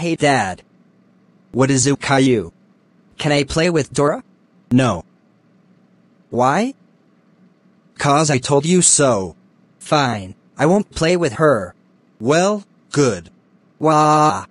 Hey dad. What is it, Caillou? Can I play with Dora? No. Why? Cause I told you so. Fine, I won't play with her. Well, good. Wah.